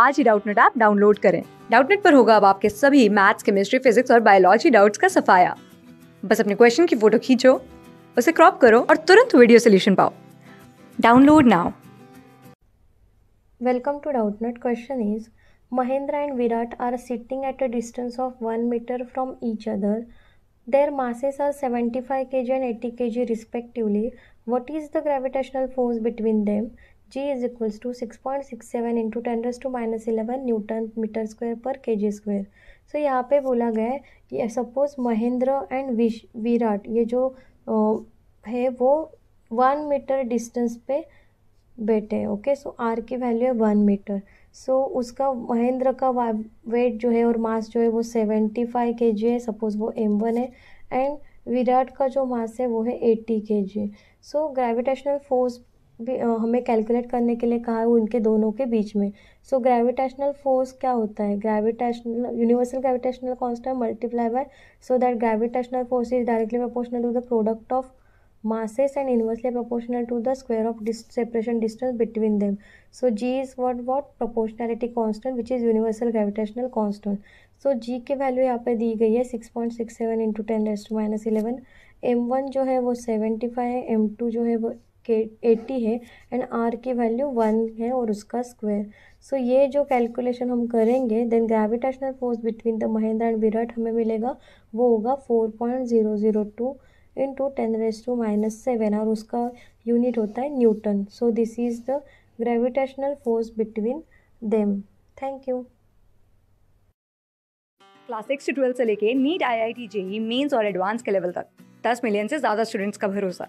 आज ही Doubtnut app download करें डाउटनेट पर होगा अब आपके सभी मैथ्स केमिस्ट्री फिजिक्स और बायोलॉजी डाउट्स का सफाया बस अपने क्वेश्चन की फोटो खींचो उसे क्रॉप करो और तुरंत वीडियो सोल्यूशन पाओ download now welcome to Doubtnut question is Mahendra and Virat are sitting at a distance of 1 meter from each other. Their masses are 75 kg and 80 kg respectively. What is the gravitational force between them? G is two six point six seven into ten raise to minus eleven newton metre square per K ji square so यहाँ पे बोला गया है कि suppose Mahendra and विश विराट ये जो है वो वन मीटर डिस्टेंस पे बैठे हैं ओके सो आर की वैल्यू है वन मीटर सो उसका महेंद्र का वेट जो है और मास जो है वो सेवेंटी फाइव के जी है सपोज वो एम वन है एंड विराट का जो मास है वो है एट्टी के जी सो ग्रेविटेशनल फोर्स भी हमें कैलकुलेट करने के लिए कहा है उनके दोनों के बीच में सो ग्रेविटेशनल फोर्स क्या होता है gravitational universal gravitational constant multiply by so that gravitational force is directly proportional to the product of masses and inversely proportional to the square of separation distance between them so G is what what proportionality constant which is universal gravitational constant so G की value यहाँ पे दी गई है six point six seven into ten raise to minus eleven M one जो है वो seventy five है एम टू जो है वो के एट्टी है एंड आर की वैल्यू वन है और उसका स्क्वायर सो so, ये जो कैलकुलेशन हम करेंगे then gravitational force between the Mahendra and Virat हमें मिलेगा वो होगा four point zero zero two into ten raise to minus seven और उसका यूनिट होता है newton so this is the gravitational force between them thank you class six twelfth से लेके NEET I I T JEE mains और advance के level तक दस मिलियन से ज़्यादा स्टूडेंट्स का भरोसा